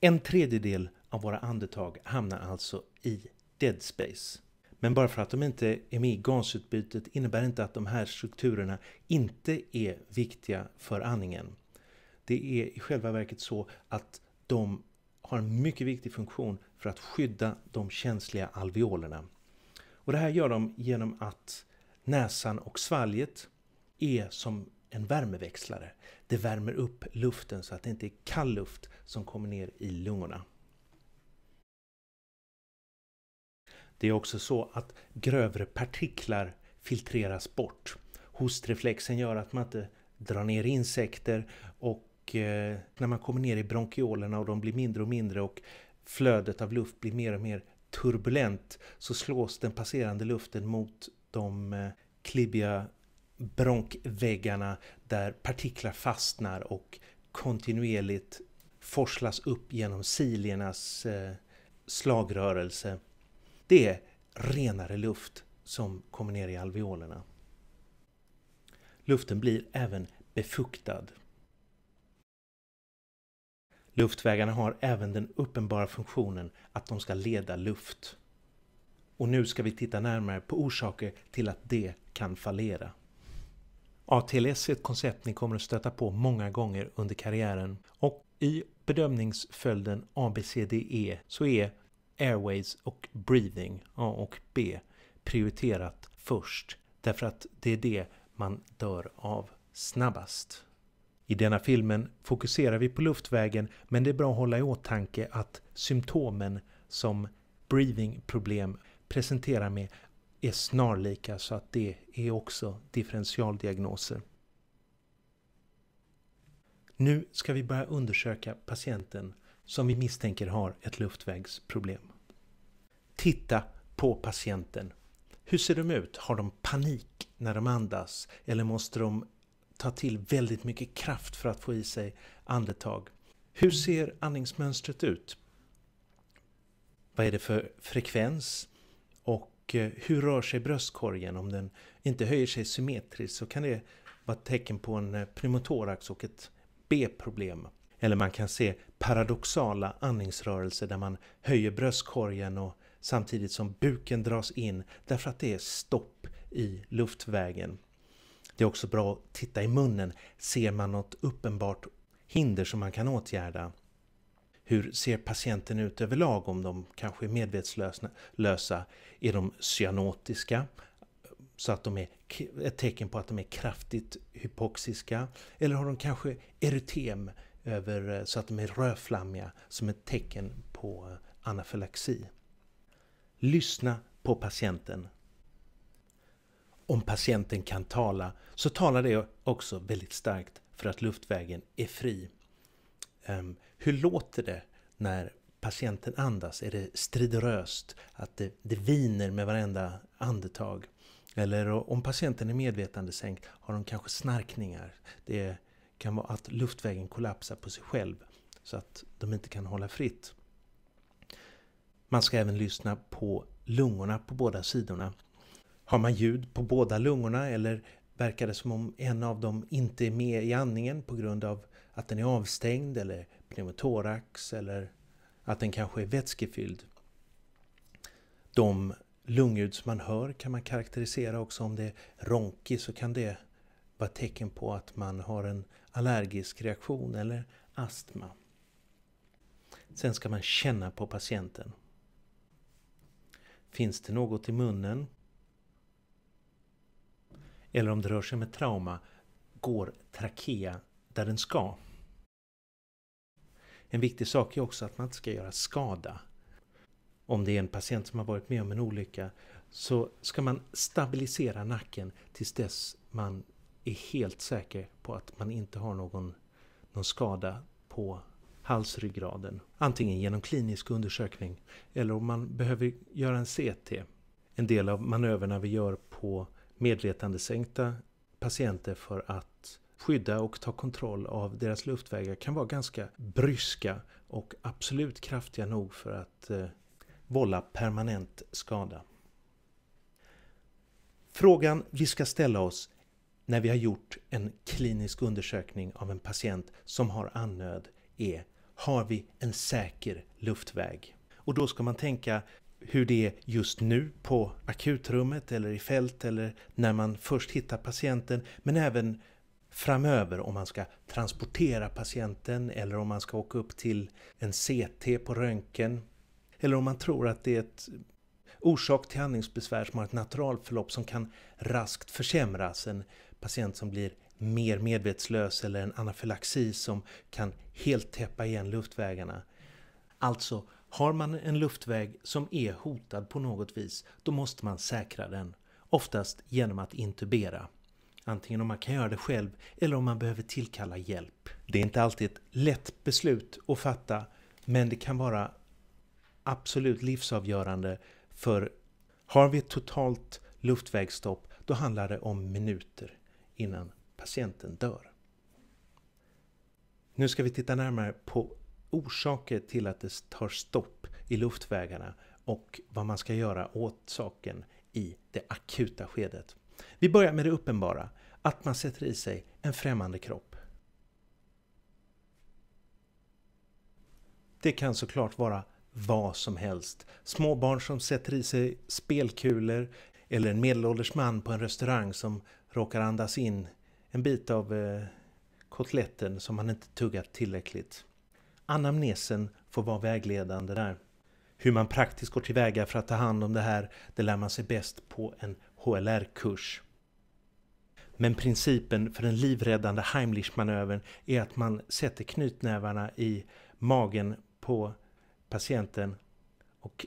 En tredjedel av våra andetag hamnar alltså i dead space. Men bara för att de inte är med i gasutbytet innebär inte att de här strukturerna inte är viktiga för andningen. Det är i själva verket så att de har en mycket viktig funktion för att skydda de känsliga alveolerna. Och det här gör de genom att näsan och svalget är som en värmeväxlare. Det värmer upp luften så att det inte är kall luft som kommer ner i lungorna. Det är också så att grövre partiklar filtreras bort. Hostreflexen gör att man inte drar ner insekter och eh, när man kommer ner i bronkiolerna och de blir mindre och mindre och flödet av luft blir mer och mer turbulent så slås den passerande luften mot de eh, klibbiga bronkväggarna där partiklar fastnar och kontinuerligt forslas upp genom siliernas eh, slagrörelse. Det är renare luft som kommer ner i alveolerna. Luften blir även befuktad. Luftvägarna har även den uppenbara funktionen att de ska leda luft. Och nu ska vi titta närmare på orsaker till att det kan fallera. ATLS är ett koncept ni kommer att stöta på många gånger under karriären och i bedömningsföljden ABCDE så är Airways och Breathing, A och B, prioriterat först därför att det är det man dör av snabbast. I denna filmen fokuserar vi på luftvägen men det är bra att hålla i åtanke att symptomen som breathing-problem presenterar med är snarlika så att det är också differentialdiagnoser. Nu ska vi börja undersöka patienten som vi misstänker har ett luftvägsproblem. Titta på patienten. Hur ser de ut? Har de panik när de andas? Eller måste de ta till väldigt mycket kraft för att få i sig andetag? Hur ser andningsmönstret ut? Vad är det för frekvens? Och eh, hur rör sig bröstkorgen? Om den inte höjer sig symmetriskt så kan det vara ett tecken på en eh, pneumotorax och ett B-problem. Eller man kan se paradoxala andningsrörelser där man höjer bröstkorgen och samtidigt som buken dras in därför att det är stopp i luftvägen. Det är också bra att titta i munnen. Ser man något uppenbart hinder som man kan åtgärda? Hur ser patienten ut överlag om de kanske är medvetslösa? Är de cyanotiska? Så att de är ett tecken på att de är kraftigt hypoxiska. Eller har de kanske erytem över, eh, så att de är rödflammiga som ett tecken på eh, anafylaxi. Lyssna på patienten. Om patienten kan tala så talar det också väldigt starkt för att luftvägen är fri. Ehm, hur låter det när patienten andas? Är det stridröst? Att det, det viner med varenda andetag? Eller om patienten är medvetandesänkt har de kanske snarkningar. Det kan vara att luftvägen kollapsar på sig själv så att de inte kan hålla fritt. Man ska även lyssna på lungorna på båda sidorna. Har man ljud på båda lungorna eller verkar det som om en av dem inte är med i andningen på grund av att den är avstängd eller pneumotorax eller att den kanske är vätskefylld. De lungljud som man hör kan man karaktärisera också om det är ronki så kan det vara tecken på att man har en allergisk reaktion eller astma. Sen ska man känna på patienten. Finns det något i munnen? Eller om det rör sig med trauma, går trakea där den ska? En viktig sak är också att man inte ska göra skada. Om det är en patient som har varit med om en olycka så ska man stabilisera nacken tills dess man är helt säker på att man inte har någon, någon skada på halsryggraden. Antingen genom klinisk undersökning eller om man behöver göra en CT. En del av manöverna vi gör på medvetandesänkta patienter för att skydda och ta kontroll av deras luftvägar kan vara ganska bryska och absolut kraftiga nog för att eh, vålla permanent skada. Frågan vi ska ställa oss när vi har gjort en klinisk undersökning av en patient som har andnöd är Har vi en säker luftväg? Och då ska man tänka hur det är just nu på akutrummet eller i fält eller när man först hittar patienten men även framöver om man ska transportera patienten eller om man ska åka upp till en CT på röntgen. Eller om man tror att det är ett orsak till andningsbesvär som har ett naturalförlopp som kan raskt försämras. En patient som blir mer medvetslös eller en anafylaxi som kan helt täppa igen luftvägarna. Alltså, har man en luftväg som är hotad på något vis, då måste man säkra den. Oftast genom att intubera. Antingen om man kan göra det själv eller om man behöver tillkalla hjälp. Det är inte alltid ett lätt beslut att fatta men det kan vara absolut livsavgörande för har vi ett totalt luftvägsstopp då handlar det om minuter innan patienten dör. Nu ska vi titta närmare på orsaker till att det tar stopp i luftvägarna och vad man ska göra åt saken i det akuta skedet. Vi börjar med det uppenbara, att man sätter i sig en främmande kropp. Det kan såklart vara vad som helst. Småbarn som sätter i sig spelkulor eller en medelålders man på en restaurang som råkar andas in en bit av eh, kotletten som han inte tuggat tillräckligt. Anamnesen får vara vägledande där. Hur man praktiskt går tillväga för att ta hand om det här, det lär man sig bäst på en HLR-kurs. Men principen för den livräddande Heimlich-manövern är att man sätter knytnävarna i magen på patienten och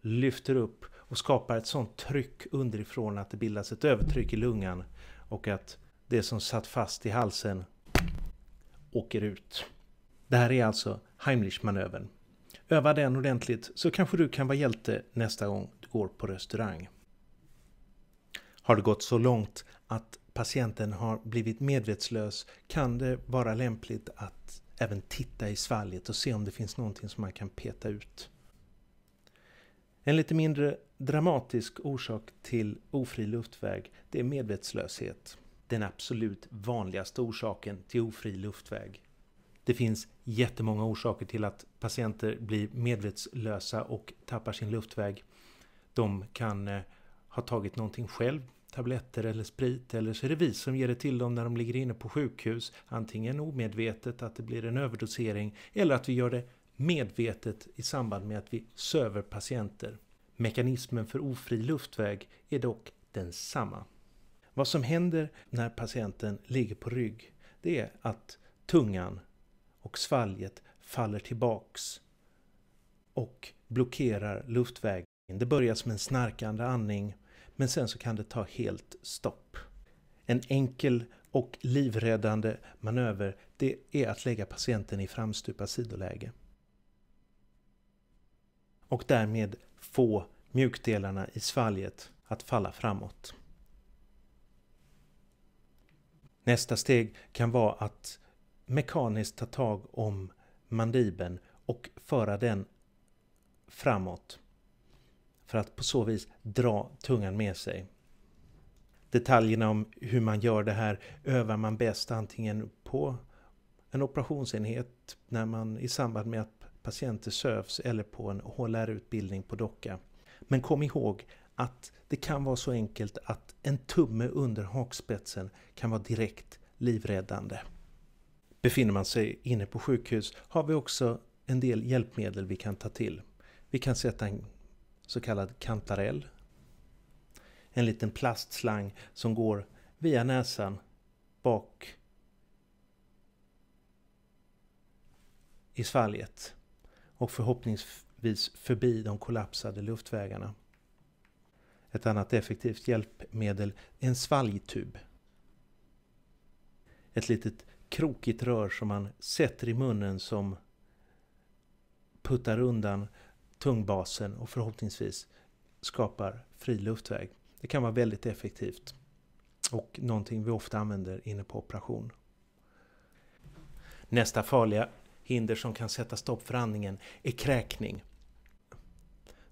lyfter upp och skapar ett sånt tryck underifrån att det bildas ett övertryck i lungan och att det som satt fast i halsen åker ut. Det här är alltså Heimlich-manövern. Öva den ordentligt så kanske du kan vara hjälte nästa gång du går på restaurang. Har det gått så långt att patienten har blivit medvetslös kan det vara lämpligt att även titta i svalget och se om det finns någonting som man kan peta ut. En lite mindre dramatisk orsak till ofri luftväg det är medvetslöshet. Den absolut vanligaste orsaken till ofri luftväg. Det finns jättemånga orsaker till att patienter blir medvetslösa och tappar sin luftväg. De kan eh, ha tagit någonting själv, tabletter eller sprit eller så är det vi som ger det till dem när de ligger inne på sjukhus. Antingen omedvetet att det blir en överdosering eller att vi gör det medvetet i samband med att vi söver patienter. Mekanismen för ofri luftväg är dock densamma. Vad som händer när patienten ligger på rygg det är att tungan och svalget faller tillbaks och blockerar luftvägen. Det börjar som en snarkande andning men sen så kan det ta helt stopp. En enkel och livräddande manöver det är att lägga patienten i framstupa sidoläge. Och därmed få mjukdelarna i svalget att falla framåt. Nästa steg kan vara att mekaniskt ta tag om mandibeln och föra den framåt för att på så vis dra tungan med sig. Detaljerna om hur man gör det här övar man bäst antingen på en operationsenhet när man i samband med att patienter sövs eller på en HLR-utbildning på docka. Men kom ihåg att det kan vara så enkelt att en tumme under hakspetsen kan vara direkt livräddande. Befinner man sig inne på sjukhus har vi också en del hjälpmedel vi kan ta till. Vi kan sätta en så kallad kantarell. En liten plastslang som går via näsan bak i svalget och förhoppningsvis förbi de kollapsade luftvägarna. Ett annat effektivt hjälpmedel är en svalgtub. Ett litet krokigt rör som man sätter i munnen som puttar undan tungbasen och förhoppningsvis skapar fri luftväg. Det kan vara väldigt effektivt och någonting vi ofta använder inne på operation. Nästa farliga hinder som kan sätta stopp för andningen är kräkning.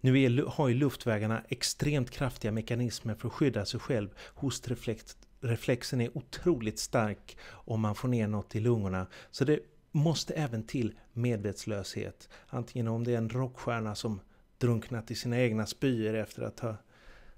Nu är, har ju luftvägarna extremt kraftiga mekanismer för att skydda sig själv. Hostreflexen är otroligt stark om man får ner något i lungorna. Så det måste även till medvetslöshet. Antingen om det är en rockstjärna som drunknat i sina egna spyor efter att ha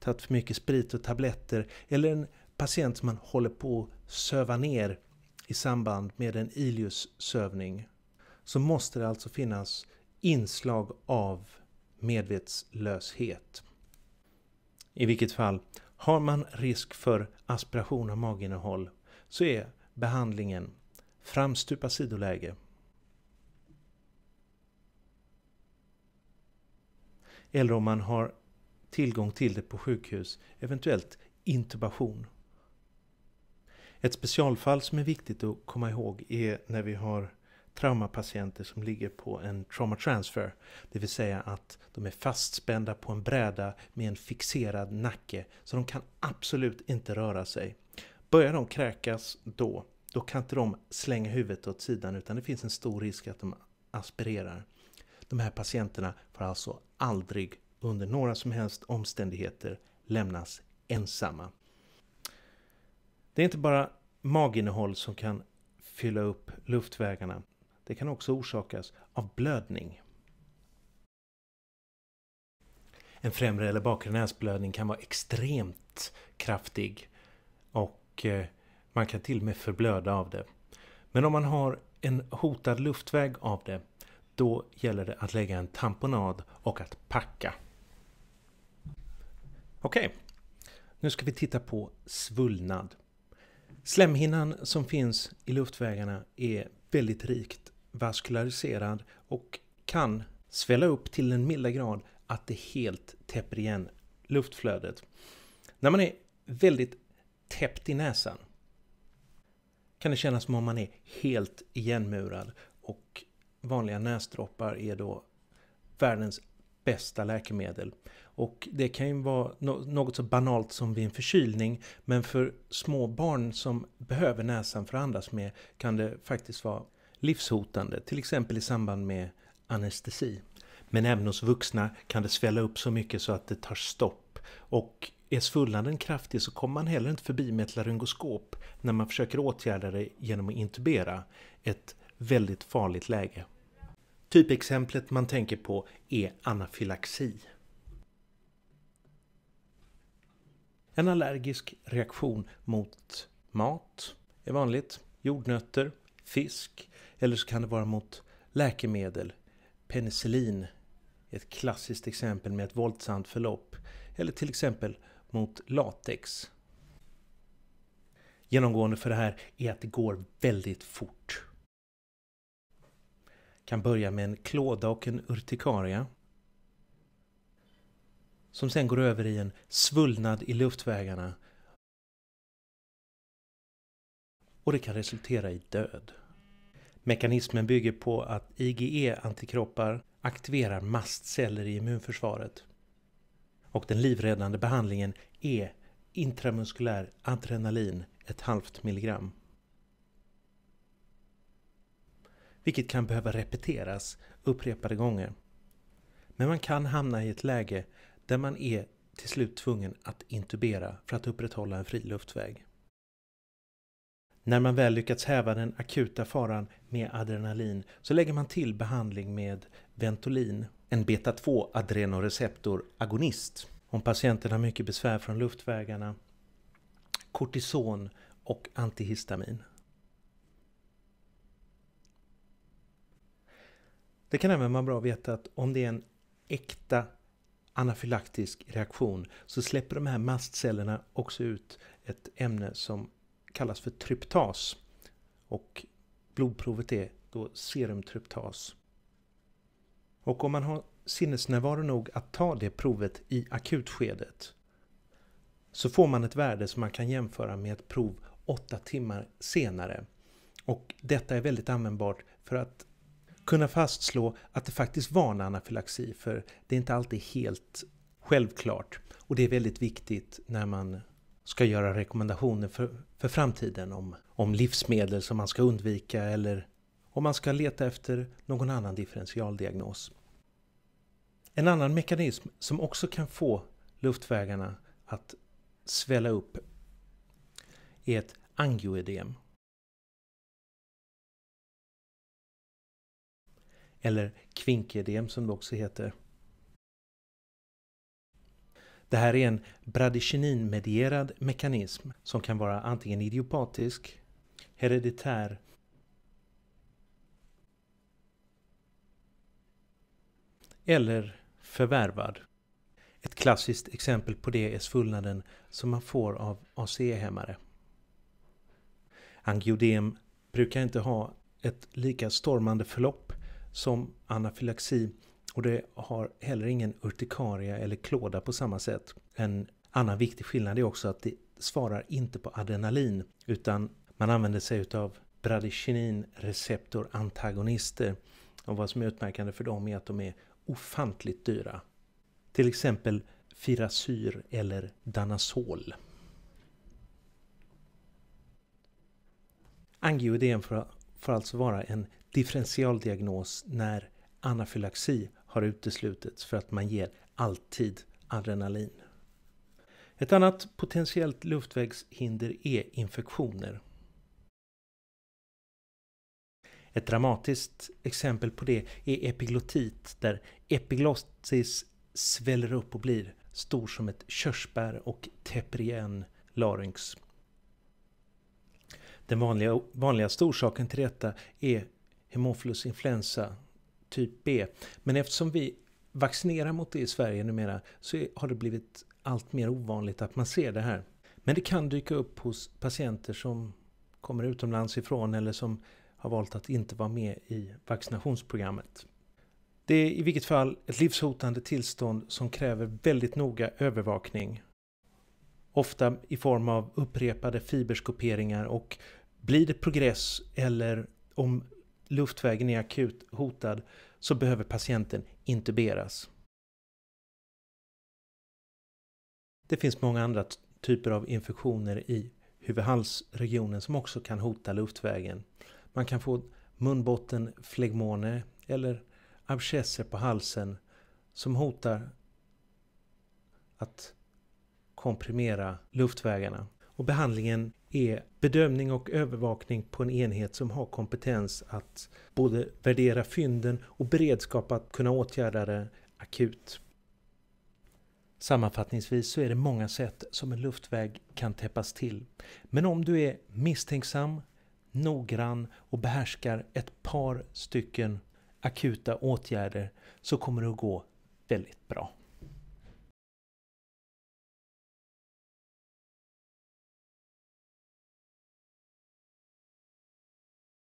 tagit för mycket sprit och tabletter. Eller en patient som man håller på att söva ner i samband med en iliussövning. Så måste det alltså finnas inslag av medvetslöshet. I vilket fall, har man risk för aspiration av maginnehåll så är behandlingen Framstupa sidoläge. Eller om man har tillgång till det på sjukhus, eventuellt intubation. Ett specialfall som är viktigt att komma ihåg är när vi har traumapatienter som ligger på en trauma transfer, det vill säga att de är fastspända på en bräda med en fixerad nacke så de kan absolut inte röra sig. Börjar de kräkas då då kan inte de slänga huvudet åt sidan utan det finns en stor risk att de aspirerar. De här patienterna får alltså aldrig under några som helst omständigheter lämnas ensamma. Det är inte bara maginnehåll som kan fylla upp luftvägarna. Det kan också orsakas av blödning. En främre eller bakre näsblödning kan vara extremt kraftig och eh, man kan till och med förblöda av det. Men om man har en hotad luftväg av det, då gäller det att lägga en tamponad och att packa. Okej, okay. nu ska vi titta på svullnad. Slemhinnan som finns i luftvägarna är väldigt rikt vaskulariserad och kan svälla upp till den milda grad att det helt täpper igen luftflödet. När man är väldigt täppt i näsan kan det kännas som om man är helt igenmurad och vanliga näsdroppar är då världens bästa läkemedel. Och det kan ju vara något så banalt som vid en förkylning men för små barn som behöver näsan för att andas med kan det faktiskt vara livshotande, till exempel i samband med anestesi. Men även hos vuxna kan det svälla upp så mycket så att det tar stopp och är svullnaden kraftig så kommer man heller inte förbi med ett laryngoskop när man försöker åtgärda det genom att intubera ett väldigt farligt läge. Typexemplet man tänker på är anafylaxi. En allergisk reaktion mot mat är vanligt, jordnötter, fisk eller så kan det vara mot läkemedel. Penicillin är ett klassiskt exempel med ett våldsamt förlopp eller till exempel mot latex. Genomgående för det här är att det går väldigt fort. Kan börja med en klåda och en urtikaria. Som sen går över i en svullnad i luftvägarna. Och det kan resultera i död. Mekanismen bygger på att IgE-antikroppar aktiverar mastceller i immunförsvaret och den livräddande behandlingen är intramuskulär adrenalin ett halvt milligram. Vilket kan behöva repeteras upprepade gånger. Men man kan hamna i ett läge där man är till slut tvungen att intubera för att upprätthålla en fri luftväg. När man väl lyckats häva den akuta faran med adrenalin så lägger man till behandling med Ventolin en beta-2 adrenoreceptor agonist, Om patienten har mycket besvär från luftvägarna, kortison och antihistamin. Det kan även vara bra att veta att om det är en äkta anafylaktisk reaktion så släpper de här mastcellerna också ut ett ämne som kallas för tryptas. Och blodprovet är då serumtryptas. Och om man har sinnesnärvaro nog att ta det provet i akutskedet så får man ett värde som man kan jämföra med ett prov åtta timmar senare. Och detta är väldigt användbart för att kunna fastslå att det faktiskt var en anafylaxi för det är inte alltid helt självklart. Och det är väldigt viktigt när man ska göra rekommendationer för, för framtiden om, om livsmedel som man ska undvika eller om man ska leta efter någon annan differentialdiagnos. En annan mekanism som också kan få luftvägarna att svälla upp är ett angioedem. Eller kvinkedem som det också heter. Det här är en bradykinin-medierad mekanism som kan vara antingen idiopatisk, hereditär eller förvärvad. Ett klassiskt exempel på det är svullnaden som man får av ACE-hämmare. Angiodem brukar inte ha ett lika stormande förlopp som anafylaxi och det har heller ingen urtikaria eller klåda på samma sätt. En annan viktig skillnad är också att det svarar inte på adrenalin utan man använder sig utav receptorantagonister och vad som är utmärkande för dem är att de är ofantligt dyra. Till exempel Firasyr eller Danasol. Angioödem får alltså vara en differentialdiagnos när anafylaxi har uteslutits för att man ger alltid adrenalin. Ett annat potentiellt luftvägshinder är infektioner. Ett dramatiskt exempel på det är epiglottit där epiglottis sväller upp och blir stor som ett körsbär och täpper igen larynx. Den vanliga, vanligaste orsaken till detta är hemophilus influenza typ B. Men eftersom vi vaccinerar mot det i Sverige numera så har det blivit allt mer ovanligt att man ser det här. Men det kan dyka upp hos patienter som kommer utomlands ifrån eller som har valt att inte vara med i vaccinationsprogrammet. Det är i vilket fall ett livshotande tillstånd som kräver väldigt noga övervakning. Ofta i form av upprepade fiberskoperingar och blir det progress eller om luftvägen är akut hotad så behöver patienten intuberas. Det finns många andra typer av infektioner i huvudhalsregionen som också kan hota luftvägen. Man kan få munbottenflegmoner eller abscesser på halsen som hotar att komprimera luftvägarna. Och behandlingen är bedömning och övervakning på en enhet som har kompetens att både värdera fynden och beredskap att kunna åtgärda det akut. Sammanfattningsvis så är det många sätt som en luftväg kan täppas till. Men om du är misstänksam noggrann och behärskar ett par stycken akuta åtgärder så kommer det att gå väldigt bra.